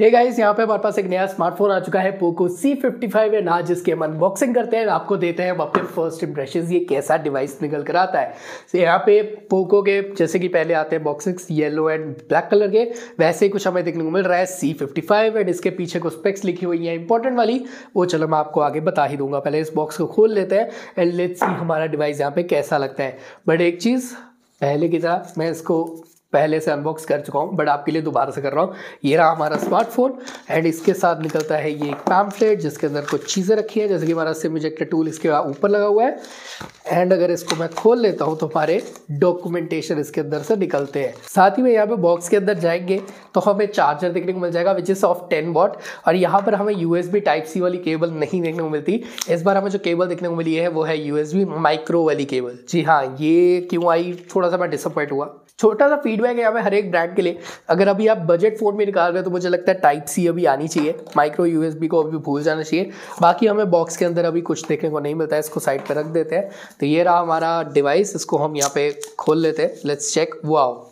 hey guys यहाँ पे हमारे पास एक नया स्मार्टफोन आ चुका है Poco C fifty five and आज इसकी हम अनबॉक्सिंग करते हैं आपको देते हैं हम अपने फर्स्ट इंप्रेशन ये कैसा डिवाइस निकल कर आता है तो यहाँ पे पोको के जैसे कि पहले आते हैं boxing yellow and black colour के वैसे ही कुछ हमें देखने को मिल रहा है सी फिफ्टी फाइव एंड इसके पीछे कुछ स्पेक्स लिखी हुई है इंपॉर्टेंट वाली वो चलो मैं आपको आगे बता ही दूंगा पहले इस बॉक्स को खोल लेते हैं एंड लेट्स सी हमारा डिवाइस यहाँ पे कैसा लगता है बट एक चीज़ पहले की तरह मैं इसको पहले से अनबॉक्स कर चुका हूँ बट आपके लिए दोबारा से कर रहा हूँ ये रहा हमारा स्मार्टफोन एंड इसके साथ निकलता है ये एक पैम्फलेट जिसके अंदर कुछ चीज़ें रखी है जैसे कि हमारा सिम इजेक्टर टूल इसके ऊपर लगा हुआ है एंड अगर इसको मैं खोल लेता हूँ तो हमारे डॉक्यूमेंटेशन इसके अंदर से निकलते हैं साथ ही में यहाँ पे बॉक्स के अंदर जाएंगे तो हमें चार्जर देखने को मिल जाएगा which is of ten watt और यहाँ पर हमें यू टाइप सी वाली केबल नहीं देखने को मिलती इस बार हमें जो केबल देखने को मिली है वो है यू माइक्रो वाली केबल जी हाँ ये क्यों आई थोड़ा सा मैं डिसअपॉइंट हुआ छोटा सा फीडबैक है यहाँ पे हर एक ब्रांड के लिए अगर अभी आप बजट फोन में निकाल रहे हो तो मुझे लगता है टाइप सी अभी आनी चाहिए माइक्रो यूएसबी को अभी भूल जाना चाहिए बाकी हमें बॉक्स के अंदर अभी कुछ देखने को नहीं मिलता है इसको साइड पर रख देते हैं तो ये रहा हमारा डिवाइस इसको हम यहाँ पे खोल लेते हैं लेट्स चेक आओ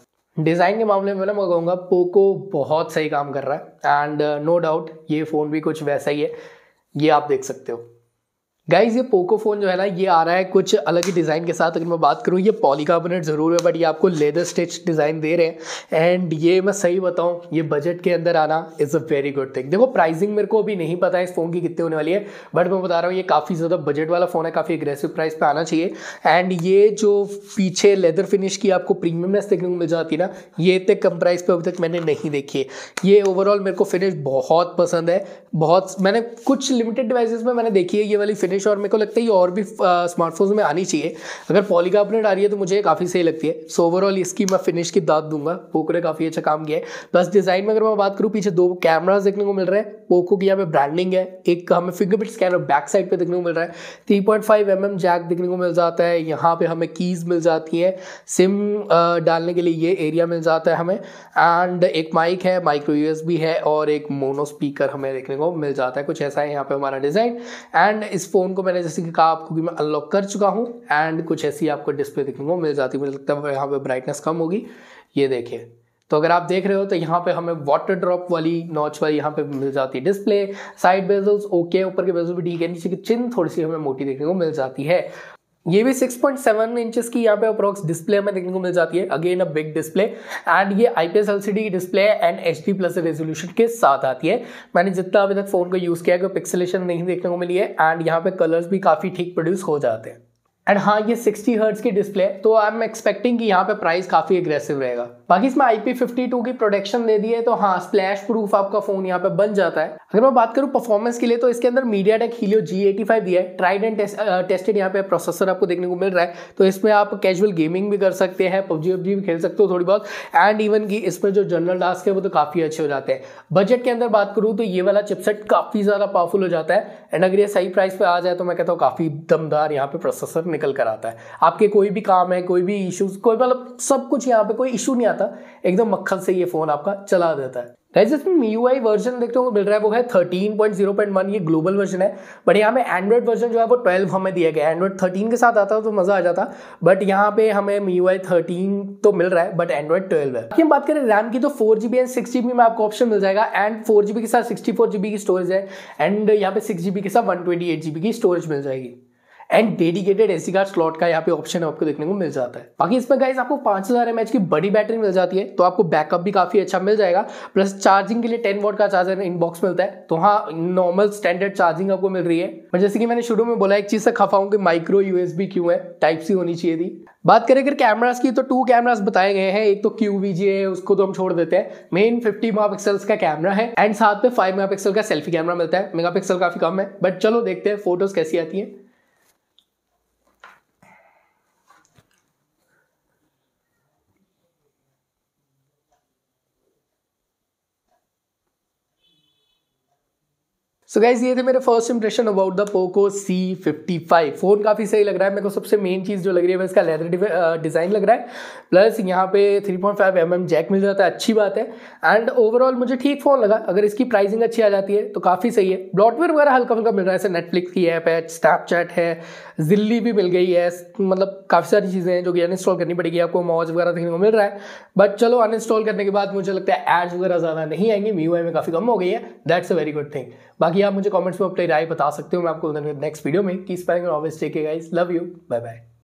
डिज़ाइन के मामले में ना मैं कहूँगा पोको बहुत सही काम कर रहा है एंड नो डाउट ये फ़ोन भी कुछ वैसा ही है ये आप देख सकते हो गाइज ये पोको फोन जो है ना ये आ रहा है कुछ अलग ही डिज़ाइन के साथ अगर मैं बात करूँ ये पॉलीकार्बोनेट ज़रूर है बट ये आपको लेदर स्टिच डिज़ाइन दे रहे हैं एंड ये मैं सही बताऊँ ये बजट के अंदर आना is a very good thing देखो प्राइसिंग मेरे को अभी नहीं पता है इस फ़ोन की कितनी होने वाली है बट मैं बता रहा हूँ ये काफ़ी ज़्यादा बजट वाला फ़ोन है काफ़ी एग्रेसिव प्राइस पर आना चाहिए एंड ये जो पीछे लेदर फिनिश की आपको प्रीमियमनेस देखने को मिल जाती है ना ये इतने कम प्राइस पर अभी तक मैंने नहीं देखी है ये ओवरऑल मेरे को फिनिश बहुत पसंद है बहुत मैंने कुछ लिमिटेड डिवाइस में मैंने देखी है ये वाली फिनिश स्टाइलिश और मेरे को लगता है ये और भी स्मार्टफोन्स में आनी चाहिए अगर पॉलीकार्बोनेट आ रही है तो मुझे काफ़ी सही लगती है सो ओवरऑल इसकी मैं फिनिश की दाद दूंगा पोको ने काफ़ी अच्छा काम किया है प्लस डिज़ाइन में अगर मैं बात करूँ पीछे दो कैमराज देखने को मिल रहे हैं पोको की यहाँ पे ब्रांडिंग है एक हमें फिंगरप्रिंट स्कैनर बैक साइड पर देखने को मिल रहा है three point five M M jack देखने को मिल जाता है यहाँ पर हमें कीज़ मिल जाती है सिम डालने के लिए ये एरिया मिल जाता है हमें एंड एक माइक है माइक्रो यूएसबी है और एक मोनो स्पीकर हमें देखने को मिल जाता है कुछ ऐसा है यहाँ पे हमारा डिज़ाइन एंड इस फोन फ़ोन को मैंने जैसे कि कहा आपको कि मैं अनलॉक कर चुका हूँ एंड कुछ ऐसी आपको डिस्प्ले देखने को मिल जाती है मुझे लगता है यहाँ पर ब्राइटनेस कम होगी ये देखिए तो अगर आप देख रहे हो तो यहाँ पे हमें वाटर ड्रॉप वाली नॉच वाली यहाँ पे मिल जाती है डिस्प्ले साइड बेजल्स ओके ऊपर के बेजल्स भी ठीक है नीचे की चिन थोड़ी सी हमें मोटी देखने को मिल जाती है ये भी 6.7 इंचेस की यहाँ पे अप्रोक्स डिस्प्ले हमें देखने को मिल जाती है again a big display and ये आईपीएस एलसीडी की display and H D plus resolution के साथ आती है मैंने जितना अभी तक फोन को यूज़ किया है पिक्सलेशन नहीं देखने को मिली है एंड यहाँ पे कलर्स भी काफ़ी ठीक प्रोड्यूस हो जाते हैं एंड हाँ ये 60 हर्ट्स की डिस्प्ले तो आई एम एक्सपेक्टिंग कि यहाँ पे प्राइस काफ़ी अग्रेसिव रहेगा बाकी इसमें आई की प्रोटेक्शन दे दी है तो हाँ स्प्लैश प्रूफ आपका फोन यहाँ पे बन जाता है अगर मैं बात करूँ परफॉर्मेंस के लिए तो इसके अंदर MediaTek Helio G eighty five दिया है ट्राइड एंड टेस्टेड यहाँ पे प्रोसेसर आपको देखने को मिल रहा है तो इसमें आप कैजुअल गेमिंग भी कर सकते हैं पबजी वबजी भी खेल सकते हो थोड़ी बहुत एंड इवन की इसमें जो जनरल टास्क है वो तो काफ़ी अच्छे हो जाते हैं बजट के अंदर बात करूँ तो ये वाला चिपसेट काफ़ी ज़्यादा पावरफुल हो जाता है एंड अगर ये सही प्राइस पर आ जाए तो मैं कहता हूँ काफ़ी दमदार यहाँ पे प्रोसेसर निकल कर आता है आपके कोई भी काम है कोई भी इशूज़ कोई मतलब सब कुछ यहाँ पे कोई इशू नहीं आता आता एकदम मक्खन से ये फ़ोन आपका चला देता है गाइज इसमें यू आई वर्जन देखते हो मिल रहा है वो है thirteen point zero point one ये ग्लोबल वर्जन है बट यहाँ पे एंड्रॉइड वर्जन जो है वो ट्वेल्व हमें दिया गया एंड्रॉइड थर्टीन के साथ आता तो मज़ा आ जाता बट यहाँ पे हमें यू आई थर्टीन तो मिल रहा है बट एंड्रॉइड ट्वेल्व है बाकी हम बात करें रैम की तो four G B and six G B में आपको ऑप्शन मिल जाएगा एंड फोर जी बी के साथ सिक्सटी फोर जी बी की स्टोरेज है एंड यहाँ पे सिक्स जी बी के साथ one twenty eight G B की स्टोरेज मिल जाएगी and dedicated SD card slot का यहाँ पे ऑप्शन आपको देखने को मिल जाता है बाकी इसमें गाइज आपको पांच हजार एमएच की बड़ी बैटरी मिल जाती है तो आपको बैकअप भी काफी अच्छा मिल जाएगा प्लस चार्जिंग के लिए टेन वोट का चार्जर इनबॉक्स मिलता है तो हाँ नॉर्मल स्टैंडर्ड चार्जिंग आपको मिल रही है जैसे कि मैंने शुरू में बोला एक चीज से खफा हूँ कि माइक्रो यूएसबी क्यों है टाइप सी होनी चाहिए थी बात करें अगर कैमरास की तो टू कैमरास बताए गए हैं एक तो क्यू है उसको तो हम छोड़ देते हैं मेन 50 मेगापिक्सल्स का कैमरा है एंड साथ में 5 मेगापिक्सल का सेल्फी कैमरा मिलता है मेगापिक्सल काफी कम है बट चलो देखते हैं फोटोज कैसी आती है सो गाइज ये थे मेरे first impression about the Poco C fifty five phone काफ़ी सही लग रहा है मेरे को सबसे मेन चीज़ जो लग रही है वह इसका लेदर डिज़ाइन लग रहा है प्लस यहाँ पे three point five M M jack मिल जाता है अच्छी बात है एंड ओवरऑल मुझे ठीक फ़ोन लगा अगर इसकी प्राइसिंग अच्छी आ जाती है तो काफ़ी सही है ब्रॉडवेयर वगैरह हल्का हल्का मिल रहा है जैसे नेटफ्लिक्स की ऐप है स्नैपचैट है जिल्ली भी मिल गई है मतलब काफ़ी सारी चीज़ें हैं जो कि अनइंस्टॉल करनी पड़ेगी आपको मॉज वगैरह देखने को मिल रहा है बट चलो अनइंस्टॉल करने के बाद मुझे लगता है एड्स वगैरह ज़्यादा नहीं आएंगे मी में काफ़ी कम हो गई है that's a very good thing बाकी बाकी आप मुझे कमेंट्स में अपनी राय बता सकते हो मैं आपको नेक्स्ट वीडियो में की पाएंगे obvious tech guys love you bye bye